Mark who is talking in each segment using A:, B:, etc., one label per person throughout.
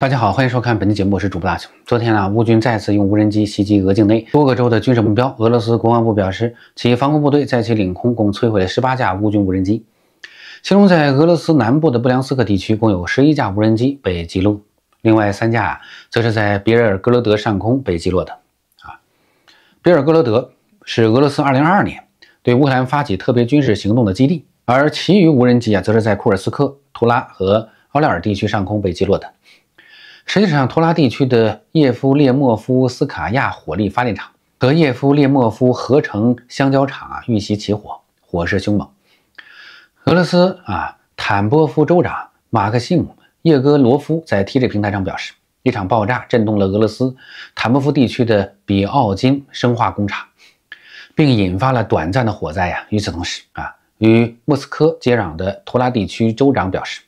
A: 大家好，欢迎收看本期节目，我是主播大熊。昨天啊，乌军再次用无人机袭击俄境内多个州的军事目标。俄罗斯国防部表示，其防空部队在其领空共摧毁了十八架乌军无人机，其中在俄罗斯南部的布良斯克地区共有十一架无人机被击落，另外三架则是在别尔哥罗德上空被击落的。啊，别尔哥罗德是俄罗斯2022年对乌克兰发起特别军事行动的基地，而其余无人机啊，则是在库尔斯克、图拉和奥廖尔地区上空被击落的。实际上，托拉地区的叶夫列莫夫斯卡亚火力发电厂和叶夫列莫夫合成橡胶厂啊遇袭起火，火势凶猛。俄罗斯啊，坦波夫州长马克西姆·叶戈罗夫在 t g 平台上表示，一场爆炸震动了俄罗斯坦波夫地区的比奥金生化工厂，并引发了短暂的火灾呀。与此同时啊，与莫斯科接壤的托拉地区州长表示，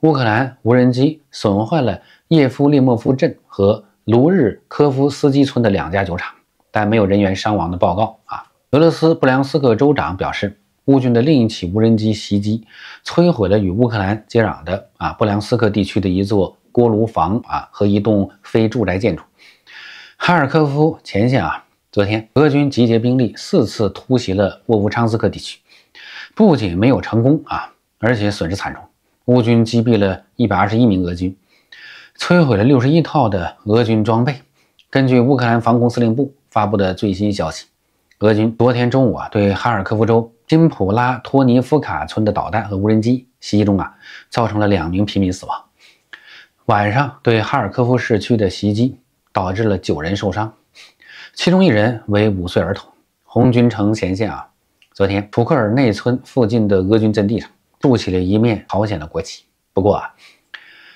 A: 乌克兰无人机损坏了。叶夫列莫夫镇和卢日科夫斯基村的两家酒厂，但没有人员伤亡的报告啊。俄罗斯布良斯克州长表示，乌军的另一起无人机袭击摧毁了与乌克兰接壤的啊布良斯克地区的一座锅炉房啊和一栋非住宅建筑。哈尔科夫前线啊，昨天俄军集结兵力四次突袭了沃夫昌斯克地区，不仅没有成功啊，而且损失惨重。乌军击毙了一百二十一名俄军。摧毁了六十一套的俄军装备。根据乌克兰防空司令部发布的最新消息，俄军昨天中午啊，对哈尔科夫州金普拉托尼夫卡村的导弹和无人机袭击中啊，造成了两名平民死亡。晚上对哈尔科夫市区的袭击导致了九人受伤，其中一人为五岁儿童。红军城前线啊，昨天普克尔内村附近的俄军阵地上竖起了一面朝鲜的国旗。不过啊。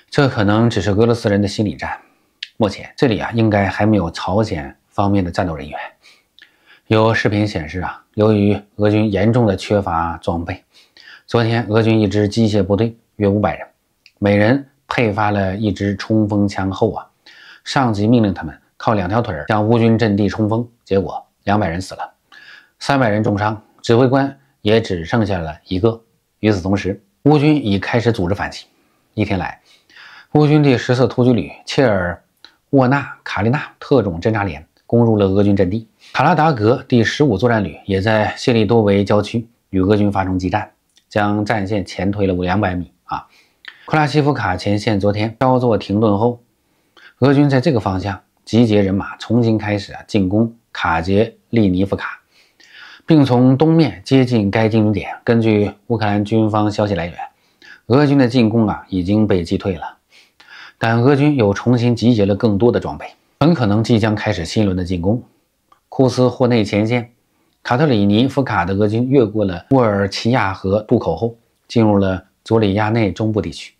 A: 这可能只是俄罗斯人的心理战。目前这里啊，应该还没有朝鲜方面的战斗人员。有视频显示啊，由于俄军严重的缺乏装备，昨天俄军一支机械部队约五百人，每人配发了一支冲锋枪后啊，上级命令他们靠两条腿向乌军阵地冲锋，结果两百人死了，三百人重伤，指挥官也只剩下了一个。与此同时，乌军已开始组织反击。一天来。乌军第十四突击旅切尔沃纳卡利纳特种侦察连攻入了俄军阵地。卡拉达格第十五作战旅也在谢利多维郊区与俄军发生激战，将战线前推了两百米啊。克拉西夫卡前线昨天稍作停顿后，俄军在这个方向集结人马，重新开始啊进攻卡捷利尼夫卡，并从东面接近该进攻点。根据乌克兰军方消息来源，俄军的进攻啊已经被击退了。但俄军又重新集结了更多的装备，很可能即将开始新一轮的进攻。库斯霍内前线，卡特里尼夫卡的俄军越过了沃尔奇亚河渡口后，进入了佐里亚内中部地区。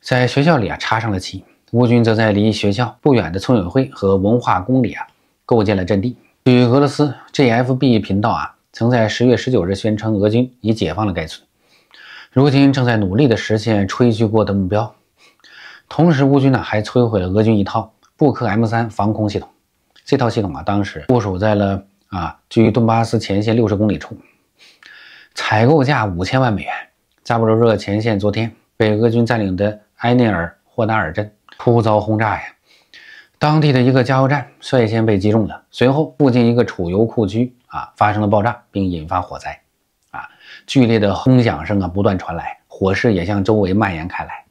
A: 在学校里啊插上了旗，乌军则在离学校不远的村委会和文化宫里啊构建了阵地。据俄罗斯 GFB 频道啊，曾在十月十九日宣称俄军已解放了该村，如今正在努力地实现吹嘘过的目标。同时，乌军呢还摧毁了俄军一套布克 M 三防空系统。这套系统啊，当时部署在了啊距顿巴斯前线六十公里处，采购价五千万美元。扎布罗热前线昨天被俄军占领的埃内尔霍达尔镇，突遭轰炸呀！当地的一个加油站率先被击中了，随后附近一个储油库区啊发生了爆炸，并引发火灾。啊，剧烈的轰响声啊不断传来，火势也向周围蔓延开来。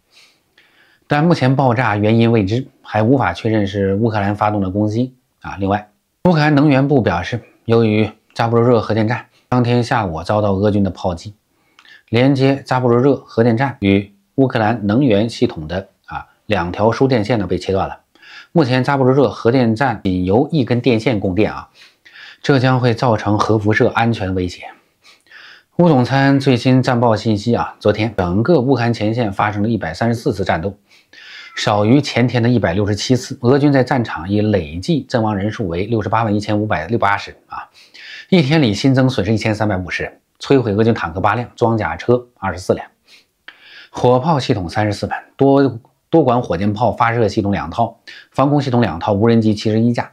A: 但目前爆炸原因未知，还无法确认是乌克兰发动的攻击啊。另外，乌克兰能源部表示，由于扎波罗热核电站当天下午遭到俄军的炮击，连接扎波罗热核电站与乌克兰能源系统的啊两条输电线呢被切断了。目前，扎波罗热核电站仅由一根电线供电啊，这将会造成核辐射安全威胁。乌总参最新战报信息啊，昨天整个乌克兰前线发生了一百三十四次战斗。少于前天的一百六十七次。俄军在战场以累计阵亡人数为六十八万一千五百六八十啊，一天里新增损失一千三百五十人，摧毁俄军坦克八辆、装甲车二十四辆、火炮系统三十四门、多多管火箭炮发射系统两套、防空系统两套、无人机七十一架、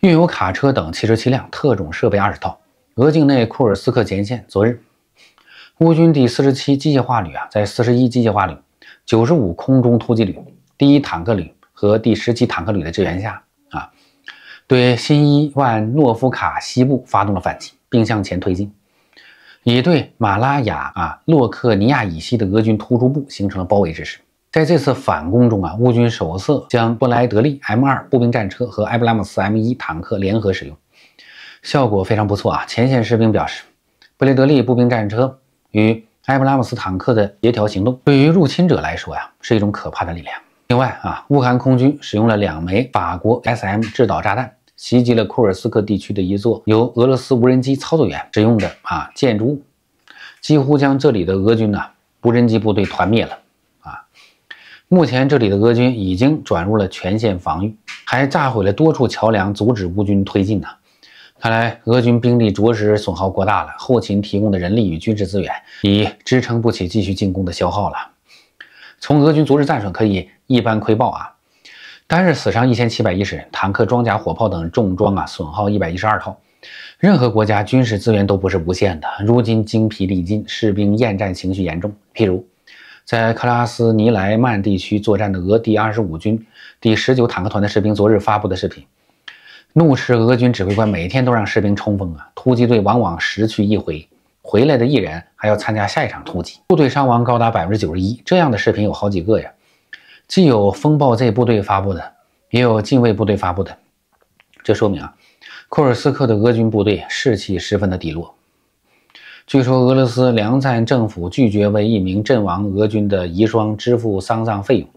A: 运油卡车等七十七辆、特种设备二十套。俄境内库尔斯克前线，昨日乌军第四十七机械化旅啊，在四十一机械化旅。九十五空中突击旅、第一坦克旅和第十七坦克旅的支援下，啊，对新伊万诺夫卡西部发动了反击，并向前推进，已对马拉雅啊、洛克尼亚以西的俄军突出部形成了包围之势。在这次反攻中啊，乌军首次将布莱德利 M 二步兵战车和埃布拉姆斯 M 一坦克联合使用，效果非常不错啊。前线士兵表示，布莱德利步兵战车与。埃布拉姆斯坦克的协调行动对于入侵者来说呀，是一种可怕的力量。另外啊，乌克兰空军使用了两枚法国 S M 制导炸弹，袭击了库尔斯克地区的一座由俄罗斯无人机操作员使用的啊建筑物，几乎将这里的俄军呢无人机部队团灭了啊。目前这里的俄军已经转入了全线防御，还炸毁了多处桥梁，阻止乌军推进呢。看来俄军兵力着实损耗过大了，后勤提供的人力与军事资源已支撑不起继续进攻的消耗了。从俄军昨日战损可以一般窥豹啊，单日死伤一千七百一十人，坦克、装甲、火炮等重装啊损耗一百一十二套。任何国家军事资源都不是无限的，如今精疲力尽，士兵厌战情绪严重。譬如，在克拉斯尼莱曼地区作战的俄第二十五军第十九坦克团的士兵昨日发布的视频。怒斥俄军指挥官每天都让士兵冲锋啊！突击队往往十去一回，回来的一人还要参加下一场突击，部队伤亡高达百分之九十一。这样的视频有好几个呀，既有风暴 Z 部队发布的，也有近卫部队发布的。这说明啊，库尔斯克的俄军部队士气十分的低落。据说俄罗斯粮站政府拒绝为一名阵亡俄军的遗孀支付丧葬费用，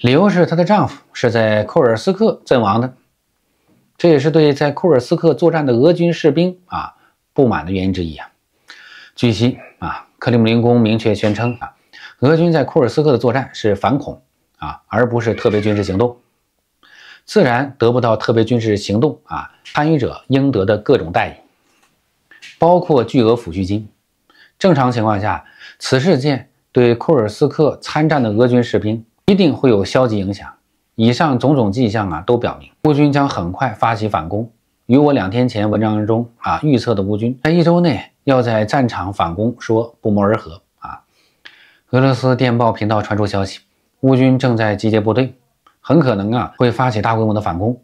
A: 理由是她的丈夫是在库尔斯克阵亡的。这也是对在库尔斯克作战的俄军士兵啊不满的原因之一啊。据悉啊，克里姆林宫明确宣称啊，俄军在库尔斯克的作战是反恐啊，而不是特别军事行动，自然得不到特别军事行动啊参与者应得的各种待遇，包括巨额抚恤金。正常情况下，此事件对库尔斯克参战的俄军士兵一定会有消极影响。以上种种迹象啊，都表明乌军将很快发起反攻，与我两天前文章中啊预测的乌军在一周内要在战场反攻说不谋而合啊。俄罗斯电报频道传出消息，乌军正在集结部队，很可能啊会发起大规模的反攻。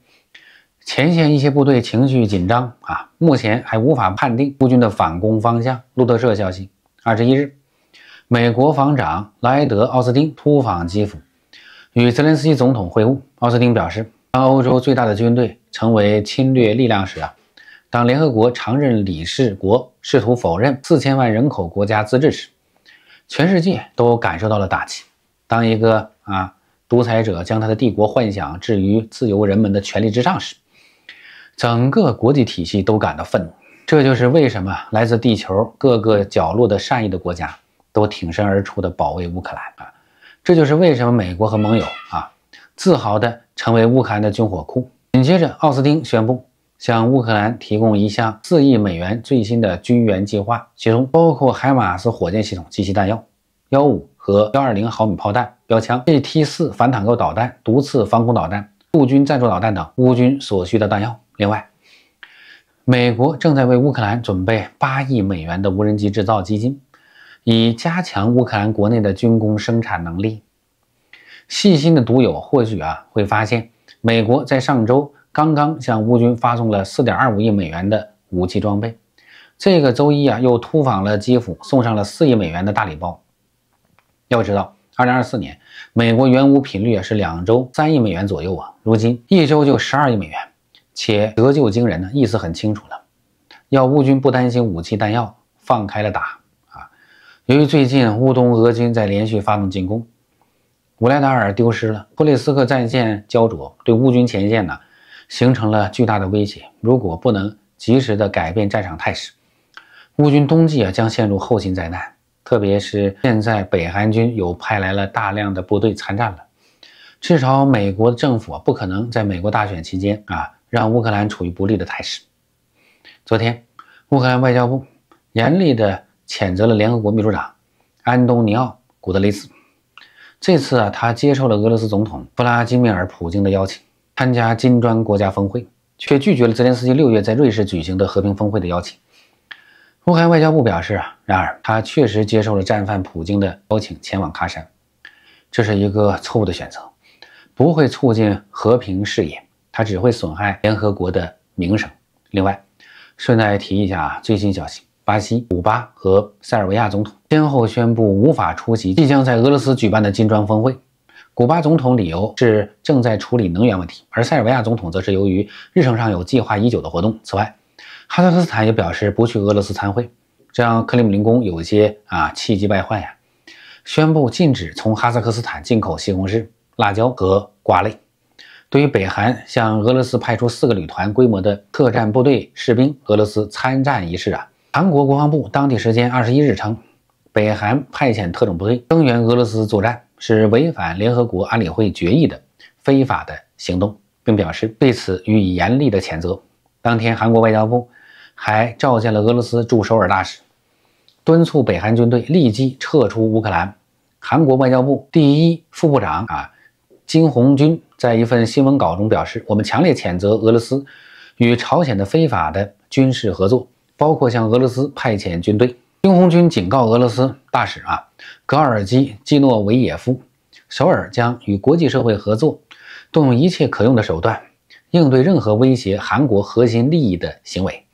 A: 前线一些部队情绪紧张啊，目前还无法判定乌军的反攻方向。路透社消息，二十一日，美国防长莱德·奥斯汀突访基辅。与泽连斯基总统会晤，奥斯汀表示：“当欧洲最大的军队成为侵略力量时啊，当联合国常任理事国试图否认四千万人口国家自治时，全世界都感受到了打击。当一个啊独裁者将他的帝国幻想置于自由人们的权利之上时，整个国际体系都感到愤怒。这就是为什么来自地球各个角落的善意的国家都挺身而出的保卫乌克兰啊。”这就是为什么美国和盟友啊，自豪地成为乌克兰的军火库。紧接着，奥斯汀宣布向乌克兰提供一项4亿美元最新的军援计划，其中包括海马斯火箭系统、及其弹药、幺五和幺二零毫米炮弹、标枪、T 四反坦克导弹、毒刺防空导弹、陆军战术导弹等乌军所需的弹药。另外，美国正在为乌克兰准备8亿美元的无人机制造基金。以加强乌克兰国内的军工生产能力。细心的读友或许啊会发现，美国在上周刚刚向乌军发送了四点二五亿美元的武器装备，这个周一啊又突访了基辅，送上了四亿美元的大礼包。要知道，二零二四年美国援乌频率啊是两周三亿美元左右啊，如今一周就十二亿美元，且折旧惊人呢，意思很清楚了，要乌军不担心武器弹药，放开了打。由于最近乌东俄军在连续发动进攻，乌兰达尔丢失了，布里斯克战线焦灼，对乌军前线呢形成了巨大的威胁。如果不能及时的改变战场态势，乌军冬季啊将陷入后勤灾难。特别是现在北韩军又派来了大量的部队参战了，至少美国政府啊不可能在美国大选期间啊让乌克兰处于不利的态势。昨天乌克兰外交部严厉的。谴责了联合国秘书长安东尼奥古德雷斯。这次啊，他接受了俄罗斯总统弗拉基米尔普京的邀请，参加金砖国家峰会，却拒绝了泽连斯基六月在瑞士举行的和平峰会的邀请。乌克兰外交部表示啊，然而他确实接受了战犯普京的邀请，前往喀山，这是一个错误的选择，不会促进和平事业，他只会损害联合国的名声。另外，顺带提一下啊，最新消息。巴西、古巴和塞尔维亚总统先后宣布无法出席即将在俄罗斯举办的金砖峰会。古巴总统理由是正在处理能源问题，而塞尔维亚总统则是由于日程上有计划已久的活动。此外，哈萨克斯坦也表示不去俄罗斯参会，这让克里姆林宫有些啊气急败坏呀，宣布禁止从哈萨克斯坦进口西红柿、辣椒和瓜类。对于北韩向俄罗斯派出四个旅团规模的特战部队士兵，俄罗斯参战一事啊。韩国国防部当地时间二十一日称，北韩派遣特种部队增援俄罗斯作战是违反联合国安理会决议的非法的行动，并表示对此予以严厉的谴责。当天，韩国外交部还召见了俄罗斯驻首尔大使，敦促北韩军队立即撤出乌克兰。韩国外交部第一副部长啊金红军在一份新闻稿中表示：“我们强烈谴责俄罗斯与朝鲜的非法的军事合作。”包括向俄罗斯派遣军队。英红军警告俄罗斯大使啊，格尔基基诺维耶夫，首尔将与国际社会合作，动用一切可用的手段应对任何威胁韩国核心利益的行为。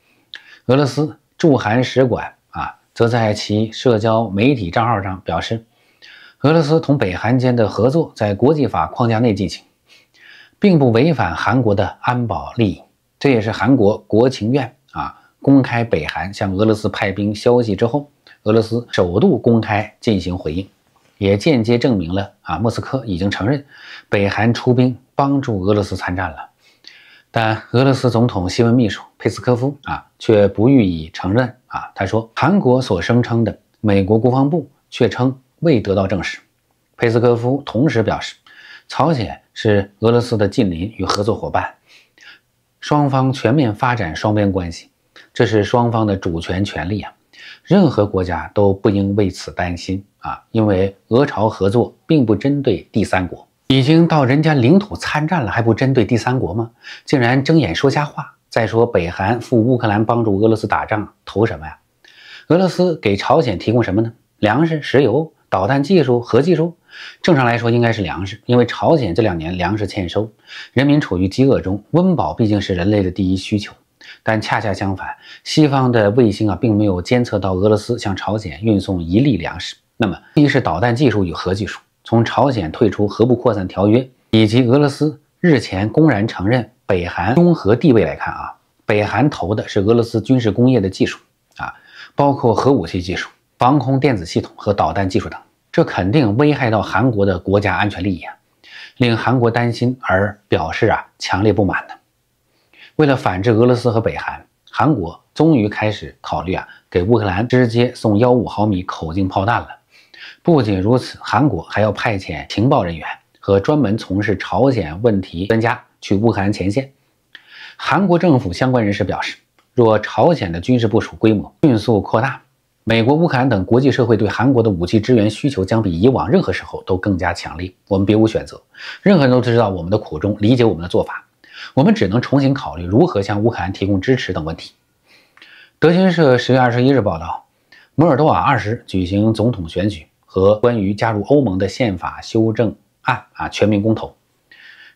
A: 俄罗斯驻韩使馆啊，则在其社交媒体账号上表示，俄罗斯同北韩间的合作在国际法框架内进行，并不违反韩国的安保利益。这也是韩国国情院。公开北韩向俄罗斯派兵消息之后，俄罗斯首度公开进行回应，也间接证明了啊，莫斯科已经承认北韩出兵帮助俄罗斯参战了。但俄罗斯总统新闻秘书佩斯科夫啊却不予以承认啊，他说韩国所声称的美国国防部却称未得到证实。佩斯科夫同时表示，朝鲜是俄罗斯的近邻与合作伙伴，双方全面发展双边关系。这是双方的主权权利啊，任何国家都不应为此担心啊，因为俄朝合作并不针对第三国，已经到人家领土参战了，还不针对第三国吗？竟然睁眼说瞎话！再说北韩赴乌克兰帮助俄罗斯打仗，投什么呀？俄罗斯给朝鲜提供什么呢？粮食、石油、导弹技术、核技术？正常来说应该是粮食，因为朝鲜这两年粮食欠收，人民处于饥饿中，温饱毕竟是人类的第一需求。但恰恰相反，西方的卫星啊，并没有监测到俄罗斯向朝鲜运送一粒粮食。那么，一是导弹技术与核技术。从朝鲜退出核不扩散条约，以及俄罗斯日前公然承认北韩拥核地位来看啊，北韩投的是俄罗斯军事工业的技术啊，包括核武器技术、防空电子系统和导弹技术等，这肯定危害到韩国的国家安全利益啊，令韩国担心而表示啊强烈不满的。为了反制俄罗斯和北韩，韩国终于开始考虑啊，给乌克兰直接送幺五毫米口径炮弹了。不仅如此，韩国还要派遣情报人员和专门从事朝鲜问题专家去乌克兰前线。韩国政府相关人士表示，若朝鲜的军事部署规模 迅速扩大，美国、乌克兰等国际社会对韩国的武器支援需求将比以往任何时候都更加强烈。我们别无选择，任何人都知道我们的苦衷，理解我们的做法。我们只能重新考虑如何向乌克兰提供支持等问题。德新社十月二十一日报道，摩尔多瓦二十举行总统选举和关于加入欧盟的宪法修正案啊全民公投。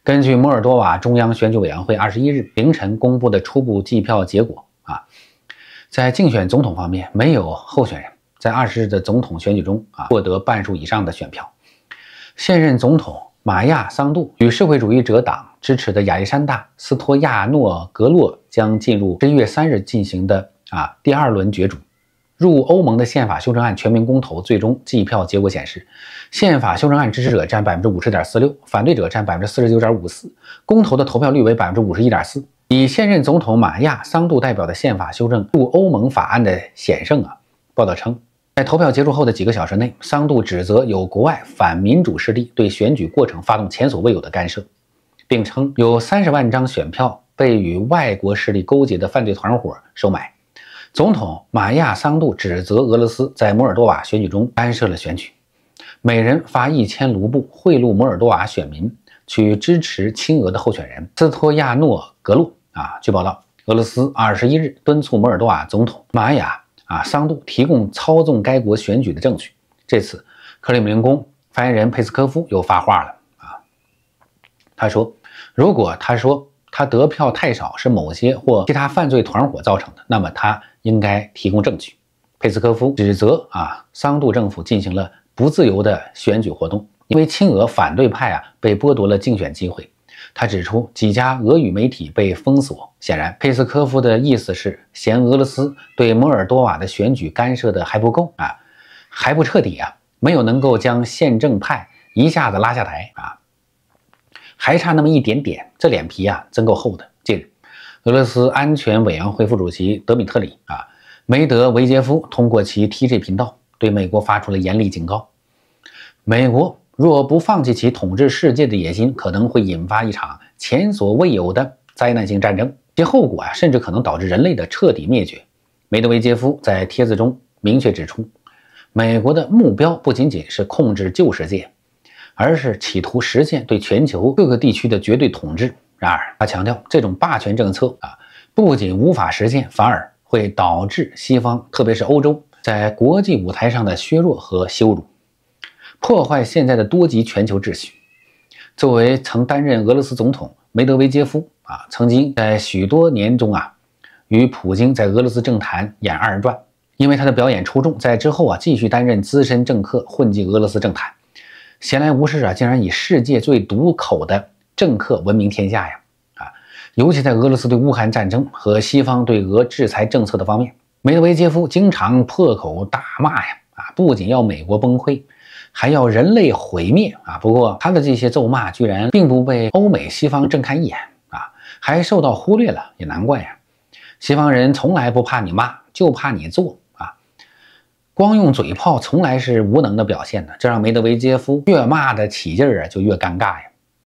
A: 根据摩尔多瓦中央选举委员会二十一日凌晨公布的初步计票结果啊，在竞选总统方面，没有候选人，在二十日的总统选举中啊获得半数以上的选票。现任总统。马亚桑杜与社会主义者党支持的亚历山大斯托亚诺格洛将进入十一月三日进行的啊第二轮角逐。入欧盟的宪法修正案全民公投最终计票结果显示，宪法修正案支持者占百分之五十点四六，反对者占百分之四十九点五四，公投的投票率为百分之五十一点四，以现任总统马亚桑杜代表的宪法修正入欧盟法案的险胜啊。报道称。在投票结束后的几个小时内，桑杜指责有国外反民主势力对选举过程发动前所未有的干涉，并称有三十万张选票被与外国势力勾结的犯罪团伙收买。总统玛亚·桑杜指责俄罗斯在摩尔多瓦选举中干涉了选举，每人发一千卢布贿赂摩尔多瓦选民去支持亲俄的候选人斯托亚诺格洛。啊，据报道，俄罗斯二十一日敦促摩尔多瓦总统玛亚。啊，桑杜提供操纵该国选举的证据。这次，克里姆林宫发言人佩斯科夫又发话了啊。他说，如果他说他得票太少是某些或其他犯罪团伙造成的，那么他应该提供证据。佩斯科夫指责啊，桑杜政府进行了不自由的选举活动，因为亲俄反对派啊被剥夺了竞选机会。他指出，几家俄语媒体被封锁。显然，佩斯科夫的意思是嫌俄罗斯对摩尔多瓦的选举干涉的还不够啊，还不彻底啊，没有能够将宪政派一下子拉下台啊，还差那么一点点。这脸皮啊，真够厚的。近日，俄罗斯安全委员会副主席德米特里·啊梅德维杰夫通过其 T G 频道对美国发出了严厉警告：美国。若不放弃其统治世界的野心，可能会引发一场前所未有的灾难性战争，其后果啊，甚至可能导致人类的彻底灭绝。梅德韦杰夫在帖子中明确指出，美国的目标不仅仅是控制旧世界，而是企图实现对全球各个地区的绝对统治。然而，他强调，这种霸权政策啊，不仅无法实现，反而会导致西方，特别是欧洲，在国际舞台上的削弱和羞辱。破坏现在的多极全球秩序。作为曾担任俄罗斯总统梅德韦杰夫啊，曾经在许多年中啊，与普京在俄罗斯政坛演二人转。因为他的表演出众，在之后啊，继续担任资深政客，混迹俄罗斯政坛。闲来无事啊，竟然以世界最毒口的政客闻名天下呀！啊，尤其在俄罗斯对乌克兰战争和西方对俄制裁政策的方面，梅德韦杰夫经常破口大骂呀！啊，不仅要美国崩溃。还要人类毁灭啊！不过他的这些咒骂居然并不被欧美西方正看一眼啊，还受到忽略了，也难怪呀。西方人从来不怕你骂，就怕你做啊。光用嘴炮从来是无能的表现呢，这让梅德韦杰夫越骂的起劲儿啊，就越尴尬呀。